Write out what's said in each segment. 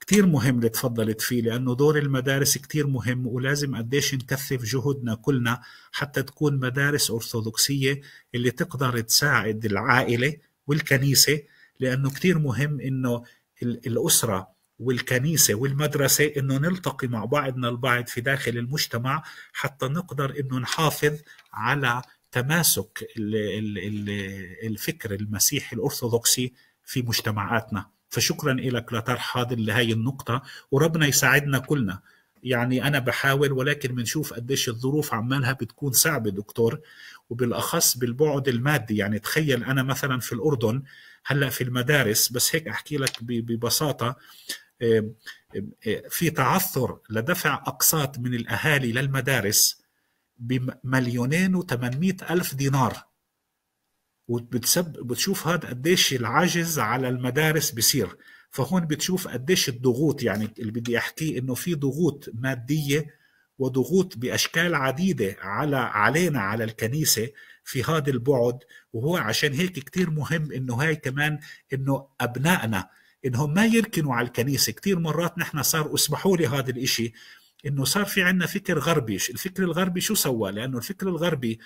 كتير مهم اللي تفضلت فيه لأنه دور المدارس كتير مهم ولازم قديش نكثف جهودنا كلنا حتى تكون مدارس أرثوذكسية اللي تقدر تساعد العائلة والكنيسة لأنه كتير مهم إنه الأسرة والكنيسة والمدرسة إنه نلتقي مع بعضنا البعض في داخل المجتمع حتى نقدر إنه نحافظ على تماسك الفكر المسيحي الأرثوذكسي في مجتمعاتنا فشكرا لك لطرح هذه لهي النقطه وربنا يساعدنا كلنا يعني انا بحاول ولكن بنشوف قديش الظروف عمالها بتكون صعبه دكتور وبالاخص بالبعد المادي يعني تخيل انا مثلا في الاردن هلا في المدارس بس هيك احكي لك ببساطه آه، آه، آه، في تعثر لدفع اقساط من الاهالي للمدارس بمليونين و800 الف دينار وبتسب بتشوف هذا قديش العجز على المدارس بصير فهون بتشوف قديش الضغوط يعني اللي بدي احكيه انه في ضغوط ماديه وضغوط باشكال عديده على علينا على الكنيسه في هذا البعد وهو عشان هيك كتير مهم انه هاي كمان انه ابنائنا انهم ما يركنوا على الكنيسه كتير مرات نحن صار اسمحوا لي هذا الاشي انه صار في عندنا فكر غربي الفكر الغربي شو سوى لانه الفكر الغربي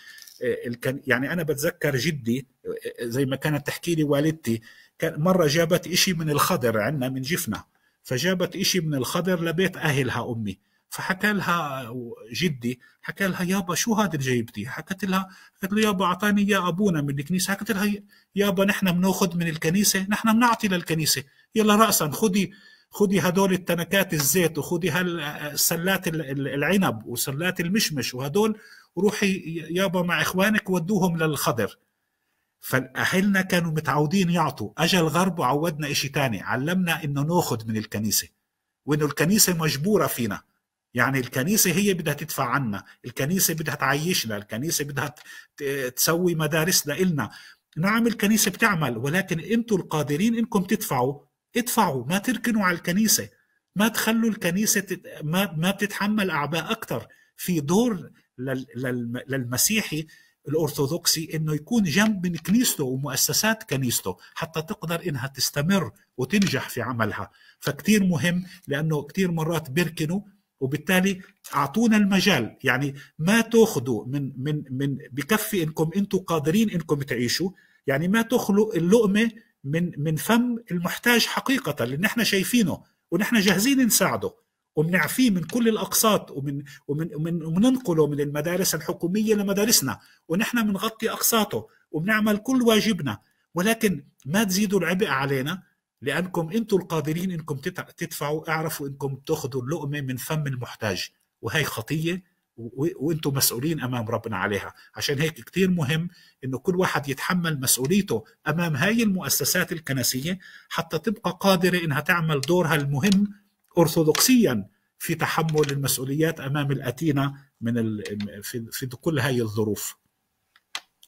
آه، يعني انا بتذكر جدي آه، آه، زي ما كانت تحكي لي والدتي كان مره جابت إشي من الخضر عندنا من جفنه فجابت إشي من الخضر لبيت اهلها امي فحكى لها جدي حكى لها يابا شو هذا اللي جايبتي حكت لها قالت له يابا اعطاني اياه ابونا من الكنيسه حكت لها يابا نحن بناخذ من الكنيسه نحن بنعطي للكنيسه يلا راسا خذي خدي هدول التنكات الزيت وخدي هالسلات العنب وسلات المشمش وهدول وروحي يابا مع اخوانك ودوهم للخضر فاهلنا كانوا متعودين يعطوا اجى الغرب وعودنا شيء ثاني علمنا انه ناخذ من الكنيسه وانه الكنيسه مجبوره فينا يعني الكنيسة هي بدها تدفع عنا الكنيسة بدها تعيشنا الكنيسة بدها تسوي مدارس لإلنا نعم الكنيسة بتعمل ولكن أنتم القادرين إنكم تدفعوا ادفعوا ما تركنوا على الكنيسة ما تخلوا الكنيسة ما, ما بتتحمل أعباء أكثر في دور للمسيحي الأرثوذكسي أنه يكون جنب من كنيسته ومؤسسات كنيسته حتى تقدر إنها تستمر وتنجح في عملها فكتير مهم لأنه كتير مرات بيركنوا وبالتالي اعطونا المجال يعني ما تاخذوا من من من بكفي انكم انتم قادرين انكم تعيشوا يعني ما تخلوا اللقمه من من فم المحتاج حقيقه اللي احنا شايفينه ونحن جاهزين نساعده وبنعفيه من كل الاقساط ومن ومن ومن ومننقله من المدارس الحكوميه لمدارسنا ونحن بنغطي اقساطه وبنعمل كل واجبنا ولكن ما تزيدوا العبء علينا لانكم انتم القادرين انكم تدفعوا اعرفوا انكم تاخذوا اللقمه من فم المحتاج وهي خطيه وانتم مسؤولين امام ربنا عليها عشان هيك كثير مهم انه كل واحد يتحمل مسؤوليته امام هاي المؤسسات الكنسيه حتى تبقى قادره انها تعمل دورها المهم ارثوذكسيا في تحمل المسؤوليات امام الاتينا من ال... في... في كل هاي الظروف